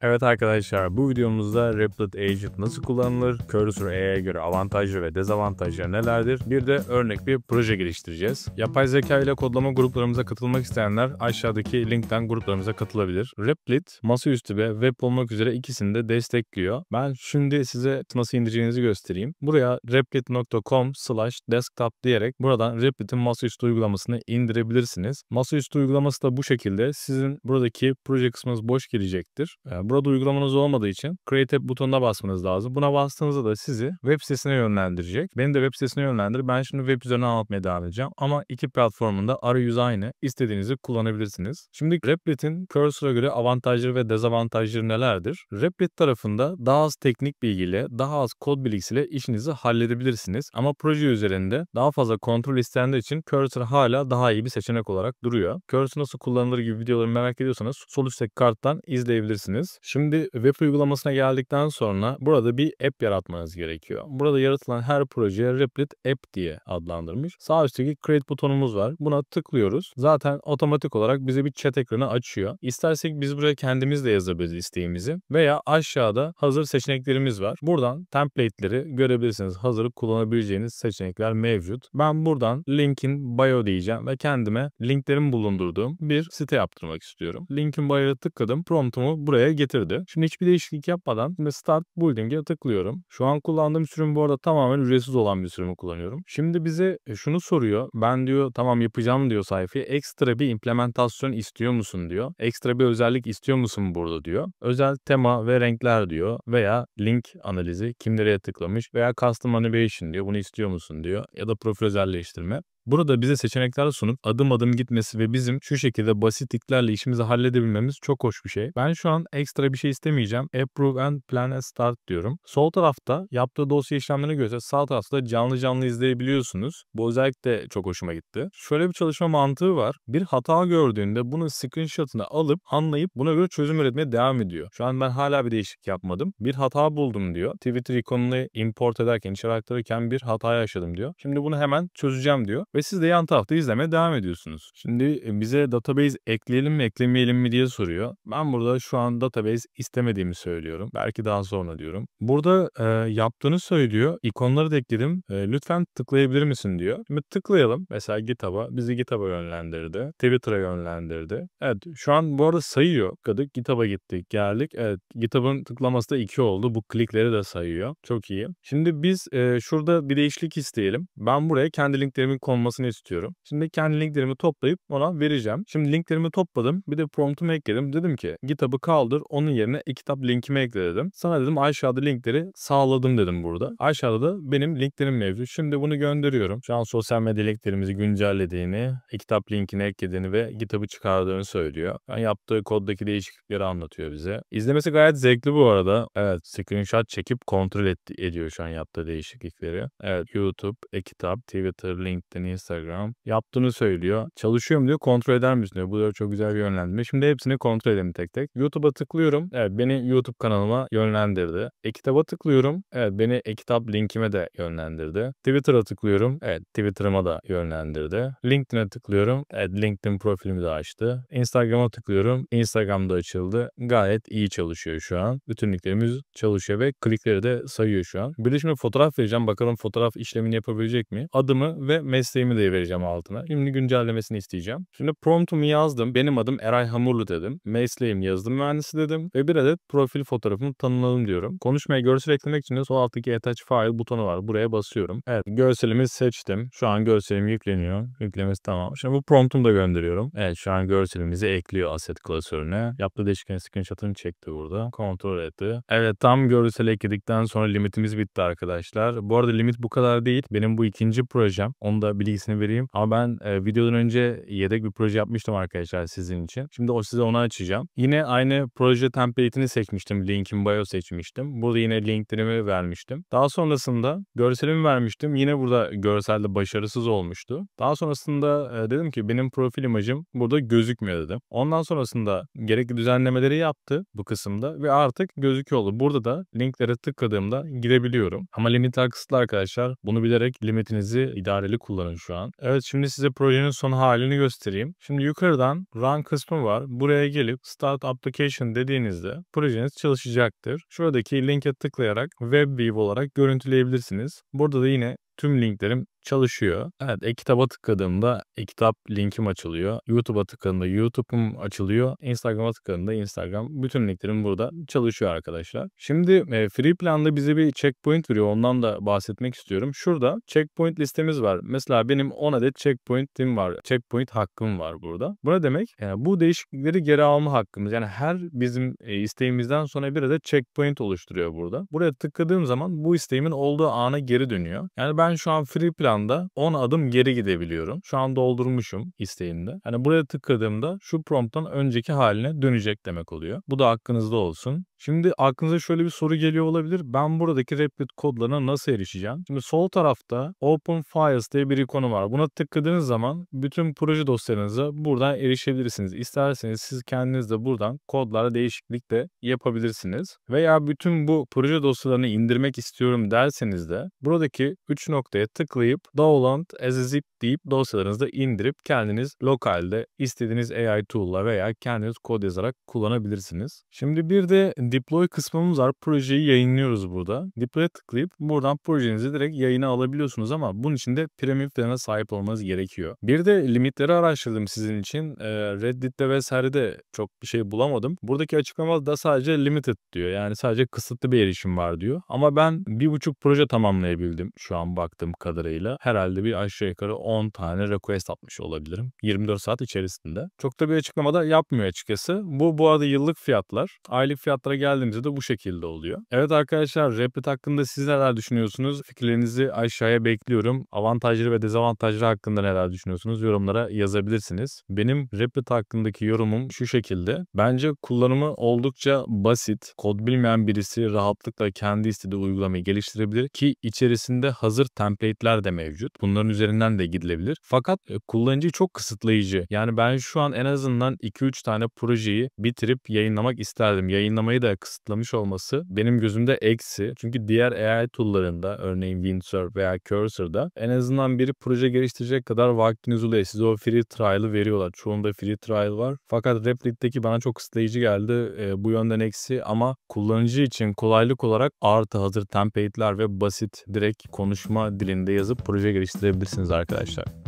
Evet arkadaşlar bu videomuzda Replit Agent nasıl kullanılır, Cursor AI'ye göre avantajları ve dezavantajları nelerdir bir de örnek bir proje geliştireceğiz. Yapay zeka ile kodlama gruplarımıza katılmak isteyenler aşağıdaki linkten gruplarımıza katılabilir. Replit masaüstü ve web olmak üzere ikisini de destekliyor. Ben şimdi size nasıl indireceğinizi göstereyim. Buraya replit.com slash desktop diyerek buradan Replit'in masaüstü uygulamasını indirebilirsiniz. Masaüstü uygulaması da bu şekilde sizin buradaki proje kısmınız boş gelecektir. Ee, Burada uygulamanız olmadığı için Create App butonuna basmanız lazım. Buna bastığınızda da sizi web sitesine yönlendirecek. Beni de web sitesine yönlendir. Ben şimdi web üzerine anlatmaya devam edeceğim. Ama iki platformunda arayüz aynı. İstediğinizi kullanabilirsiniz. Şimdi Replit'in Cursor'a göre avantajları ve dezavantajları nelerdir? Replit tarafında daha az teknik bilgiyle, daha az kod bilgisiyle işinizi halledebilirsiniz. Ama proje üzerinde daha fazla kontrol istendiği için Cursor hala daha iyi bir seçenek olarak duruyor. Cursor nasıl kullanılır gibi videoları merak ediyorsanız sol üstteki karttan izleyebilirsiniz. Şimdi web uygulamasına geldikten sonra burada bir app yaratmanız gerekiyor. Burada yaratılan her projeye Replit App diye adlandırmış. Sağ üstteki Create butonumuz var. Buna tıklıyoruz. Zaten otomatik olarak bize bir chat ekranı açıyor. İstersek biz buraya kendimiz de yazabiliriz isteğimizi. Veya aşağıda hazır seçeneklerimiz var. Buradan template'leri görebilirsiniz. Hazır kullanabileceğiniz seçenekler mevcut. Ben buradan linkin bio diyeceğim ve kendime linklerin bulundurduğum bir site yaptırmak istiyorum. Linkin bio'ya tıkladım. Promptumu buraya getirdim getirdi. Şimdi hiçbir değişiklik yapmadan şimdi Start Building'e tıklıyorum. Şu an kullandığım sürüm bu arada tamamen ücretsiz olan bir sürümü kullanıyorum. Şimdi bize e, şunu soruyor. Ben diyor tamam yapacağım diyor sayfaya. Ekstra bir implementasyon istiyor musun diyor. Ekstra bir özellik istiyor musun burada diyor. Özel tema ve renkler diyor. Veya link analizi kim nereye tıklamış veya custom animation diyor. Bunu istiyor musun diyor. Ya da profil özelleştirme. Burada bize seçenekler sunup adım adım gitmesi ve bizim şu şekilde basit iklerle işimizi halledebilmemiz çok hoş bir şey. Ben şu an ekstra bir şey istemeyeceğim. Approve and Plan and Start diyorum. Sol tarafta yaptığı dosya işlemlerini göster. Sağ tarafta canlı canlı izleyebiliyorsunuz. Bu özellikle çok hoşuma gitti. Şöyle bir çalışma mantığı var. Bir hata gördüğünde bunun screenshot'ını alıp anlayıp buna göre çözüm üretmeye devam ediyor. Şu an ben hala bir değişik yapmadım. Bir hata buldum diyor. Twitter ikonunu import ederken, içeri aktarırken bir hata yaşadım diyor. Şimdi bunu hemen çözeceğim diyor ve siz de yan tahta izlemeye devam ediyorsunuz. Şimdi e, bize database ekleyelim mi eklemeyelim mi diye soruyor. Ben burada şu an database istemediğimi söylüyorum. Belki daha sonra diyorum. Burada e, yaptığını söylüyor. İkonları da ekledim. E, lütfen tıklayabilir misin diyor. Şimdi tıklayalım. Mesela GitHub'a. Bizi GitHub'a yönlendirdi. Twitter'a yönlendirdi. Evet şu an bu arada sayıyor. Kadık GitHub'a gittik geldik. Evet GitHub'ın tıklaması da 2 oldu. Bu klikleri de sayıyor. Çok iyi. Şimdi biz e, şurada bir değişiklik isteyelim. Ben buraya kendi linklerimi konmak olmasını istiyorum. Şimdi kendi linklerimi toplayıp ona vereceğim. Şimdi linklerimi topladım. Bir de promptumu ekledim. Dedim ki GitHub'ı kaldır. Onun yerine e-kitap linkimi ekle dedim. Sana dedim aşağıda linkleri sağladım dedim burada. Aşağıda da benim linklerim mevcut. Şimdi bunu gönderiyorum. Şu an sosyal medya linklerimizi güncellediğini, e-kitap linkini eklediğini ve GitHub'ı çıkardığını söylüyor. Yani yaptığı koddaki değişiklikleri anlatıyor bize. İzlemesi gayet zevkli bu arada. Evet screenshot çekip kontrol et, ediyor şu an yaptığı değişiklikleri. Evet YouTube, e-kitap, Twitter, LinkedIn, Instagram. Yaptığını söylüyor. Çalışıyorum diyor. Kontrol eder misin diyor. Bu da çok güzel bir yönlendirme. Şimdi hepsini kontrol edelim tek tek. YouTube'a tıklıyorum. Evet beni YouTube kanalıma yönlendirdi. E-kitaba tıklıyorum. Evet beni e-kitap linkime de yönlendirdi. Twitter'a tıklıyorum. Evet Twitter'ıma da yönlendirdi. LinkedIn'e tıklıyorum. Evet LinkedIn profilimi de açtı. Instagram'a tıklıyorum. Instagram'da açıldı. Gayet iyi çalışıyor şu an. Bütün çalışıyor ve klikleri de sayıyor şu an. Bir de şimdi fotoğraf vereceğim. Bakalım fotoğraf işlemini yapabilecek mi? Adımı ve mesleğimi şeyimi de vereceğim altına. Şimdi güncellemesini isteyeceğim. Şimdi promptumu yazdım. Benim adım Eray Hamurlu dedim. Mesleğim yazdım mühendisi dedim. Ve bir adet profil fotoğrafımı tanımladım diyorum. Konuşmaya görsel eklemek için de sol alttaki attach file butonu var. Buraya basıyorum. Evet görselimi seçtim. Şu an görselim yükleniyor. Yüklemesi tamam. Şimdi bu promptumu da gönderiyorum. Evet şu an görselimizi ekliyor asset klasörüne. Yaptığı değişken screenshot'ını çekti burada. Kontrol etti. Evet tam görsel ekledikten sonra limitimiz bitti arkadaşlar. Bu arada limit bu kadar değil. Benim bu ikinci projem. Onu da bilgisini vereyim. Ama ben e, videodan önce yedek bir proje yapmıştım arkadaşlar sizin için. Şimdi o size onu açacağım. Yine aynı proje template'ini seçmiştim. Linkin bio seçmiştim. Burada yine linklerimi vermiştim. Daha sonrasında görselimi vermiştim. Yine burada görselde başarısız olmuştu. Daha sonrasında e, dedim ki benim profil imajım burada gözükmüyor dedim. Ondan sonrasında gerekli düzenlemeleri yaptı bu kısımda ve artık gözüküyordu. Burada da linklere tıkladığımda girebiliyorum. Ama limit kısıtlı arkadaşlar. Bunu bilerek limitinizi idareli kullanın şu an. Evet şimdi size projenin son halini göstereyim. Şimdi yukarıdan run kısmı var. Buraya gelip start application dediğinizde projeniz çalışacaktır. Şuradaki linke tıklayarak web view olarak görüntüleyebilirsiniz. Burada da yine tüm linklerim çalışıyor. Evet e-kitaba tıkladığımda e-kitap linkim açılıyor. YouTube'a tıkladığımda YouTube'um açılıyor. Instagram'a tıkladığımda Instagram. Bütün linklerim burada çalışıyor arkadaşlar. Şimdi e, free planda bize bir checkpoint veriyor. Ondan da bahsetmek istiyorum. Şurada checkpoint listemiz var. Mesela benim 10 adet checkpointim var. Checkpoint hakkım var burada. Bu ne demek? Yani bu değişiklikleri geri alma hakkımız. Yani her bizim e, isteğimizden sonra bir adet checkpoint oluşturuyor burada. Buraya tıkladığım zaman bu isteğimin olduğu ana geri dönüyor. Yani ben şu an free plan anda 10 adım geri gidebiliyorum. Şu an doldurmuşum isteğimde. Hani buraya tıkladığımda şu prompttan önceki haline dönecek demek oluyor. Bu da hakkınızda olsun. Şimdi aklınıza şöyle bir soru geliyor olabilir. Ben buradaki Replit kodlarına nasıl erişeceğim? Şimdi sol tarafta Open Files diye bir ikonu var. Buna tıkladığınız zaman bütün proje dosyalarınıza buradan erişebilirsiniz. İsterseniz siz kendiniz de buradan kodlara değişiklik de yapabilirsiniz. Veya bütün bu proje dosyalarını indirmek istiyorum derseniz de buradaki 3 noktaya tıklayıp download as a zip deyip dosyalarınızı indirip kendiniz lokalde istediğiniz AI tool'la veya kendiniz kod yazarak kullanabilirsiniz. Şimdi bir de deploy kısmımız var. Projeyi yayınlıyoruz burada. Deploy'e tıklayıp buradan projenizi direkt yayına alabiliyorsunuz ama bunun için de premium plana sahip olmanız gerekiyor. Bir de limitleri araştırdım sizin için. Ee, Reddit'te vesairede çok bir şey bulamadım. Buradaki açıklamada da sadece limited diyor. Yani sadece kısıtlı bir erişim var diyor. Ama ben bir buçuk proje tamamlayabildim şu an baktığım kadarıyla kadarıyla herhalde bir aşağı yukarı 10 tane request atmış olabilirim. 24 saat içerisinde. Çok da bir açıklama da yapmıyor açıkçası. Bu bu arada yıllık fiyatlar. Aylık fiyatlara geldiğimizde de bu şekilde oluyor. Evet arkadaşlar Replit hakkında siz neler düşünüyorsunuz? Fikirlerinizi aşağıya bekliyorum. Avantajları ve dezavantajları hakkında neler düşünüyorsunuz? Yorumlara yazabilirsiniz. Benim Replit hakkındaki yorumum şu şekilde. Bence kullanımı oldukça basit. Kod bilmeyen birisi rahatlıkla kendi istediği uygulamayı geliştirebilir ki içerisinde hazır template'ler de mevcut. Bunların üzerinden de gidilebilir. Fakat e, kullanıcı çok kısıtlayıcı. Yani ben şu an en azından 2-3 tane projeyi bitirip yayınlamak isterdim. Yayınlamayı da kısıtlamış olması benim gözümde eksi. Çünkü diğer AI tool'larında örneğin Windsurf veya Cursor'da en azından biri proje geliştirecek kadar vaktiniz oluyor. Size o free trial'ı veriyorlar. Çoğunda free trial var. Fakat Replit''teki bana çok kısıtlayıcı geldi. E, bu yönden eksi ama kullanıcı için kolaylık olarak artı hazır template'ler ve basit direkt konuşma dilinde yazıp projeye geliştirebilirsiniz arkadaşlar.